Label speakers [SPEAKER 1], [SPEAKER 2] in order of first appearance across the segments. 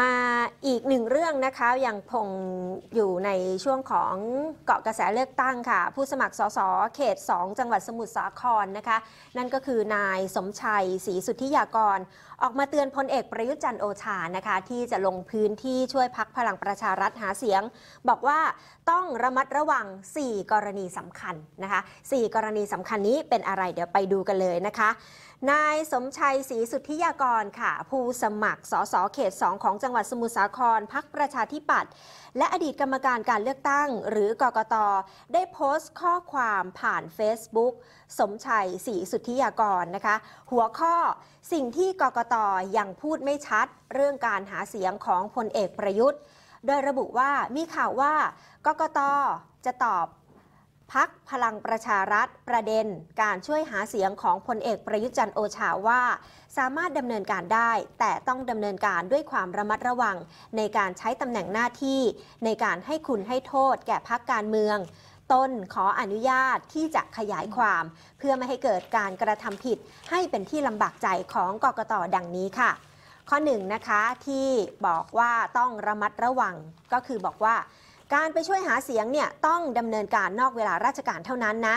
[SPEAKER 1] มาอีกหนึ่งเรื่องนะคะยังพงอยู่ในช่วงของเกาะกระแสเลือกตั้งค่ะ ผู้สมัครสสเขต 2 จังหวัดสมุทรสาครนะคะนั่นก็คือนายสมชัยศรีสุทธิยากร ออกมาเตือนพลเอกประยุจันโอชานะคะที่จะลงพื้นที่ช่วยพักพลังประชารัฐหาเสียง บอกว่าต้องระมัดระวัง 4 กรณีสำคัญนะคะ4กรณีสำคัญนี้เป็นอะไรเดี๋ยวไปดูกันเลยนะคะ นายสมชัยศรีสุทธิยากรค่ะผู้สมัครสสเขต2ของจังหวัดสมุทรสาครพักประชาธิปัตย์และอดีตกรรมการการเลือกตั้ง หรือกกต ได้โพสต์ข้อความผ่าน Facebook สมชัยศรีสุทธิยากรนะคะหัวข้อสิ่งที่กกตยังพูดไม่ชัดเรื่องการหาเสียงของพลเอกประยุทธ์ โดยระบุว่ามีข่าวว่ากกตจะตอบพักพลังประชารัฐประเด็นการช่วยหาเสียงของพลเอกประยุจันโอชาว่า สามารถดำเนินการได้ แต่ต้องดำเนินการด้วยความระมัดระวัง ในการใช้ตำแหน่งหน้าที่ในการให้คุณให้โทษแก่พักการเมือง ต้นขออนุญาตที่จะขยายความ เพื่อไม่ให้เกิดการกระทำผิดให้เป็นที่ลำบากใจของกกตดังนี้ค่ะ ข้อหนึ่งนะคะที่บอกว่าต้องระมัดระวัง ก็คือบอกว่าการไปช่วยหาเสียงเนี่ยต้องดำเนินการนอกเวลาราชการเท่านั้นนะ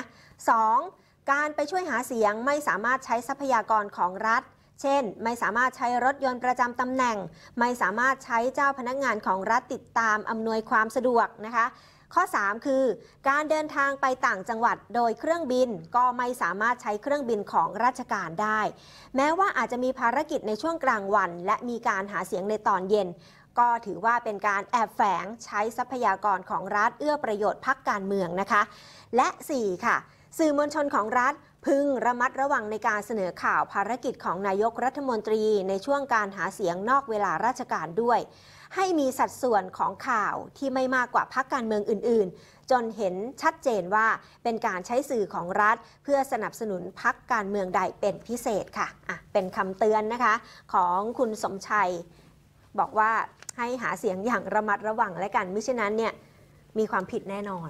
[SPEAKER 1] 2. การไปช่วยหาเสียงไม่สามารถใช้ทรัพยากรของรัฐ เช่น ไม่สามารถใช้รถยนต์ประจำตำแหน่ง ไม่สามารถใช้เจ้าพนักงานของรัฐติดตามอำนวยความสะดวกนะคะ ข้อ 3 คือ การเดินทางไปต่างจังหวัดโดยเครื่องบินก็ไม่สามารถใช้เครื่องบินของราชการได้ แม้ว่าอาจจะมีภารกิจในช่วงกลางวัน และมีการหาเสียงในตอนเย็นก็ถือว่าเป็นการแอบแฝงใช้ทรัพยากรของรัฐเอื้อประโยชน์พักการเมืองนะคะ และ 4 ค่ะ สื่อมวลชนของรัฐพึงระมัดระวังในการเสนอข่าวภารกิจของนายกรัฐมนตรีในช่วงการหาเสียงนอกเวลาราชการด้วย ให้มีสัดส่วนของข่าวที่ไม่มากกว่าพักการเมืองอื่น ๆ จนเห็นชัดเจนว่าเป็นการใช้สื่อของรัฐเพื่อสนับสนุนพักการเมืองใดเป็นพิเศษค่ะะเป็นคำเตือนนะคะของคุณสมชัยบอกว่าให้หาเสียงอย่างระมัดระวังและกันมิฉะนั้นเนี่ย มีความผิดแน่นอน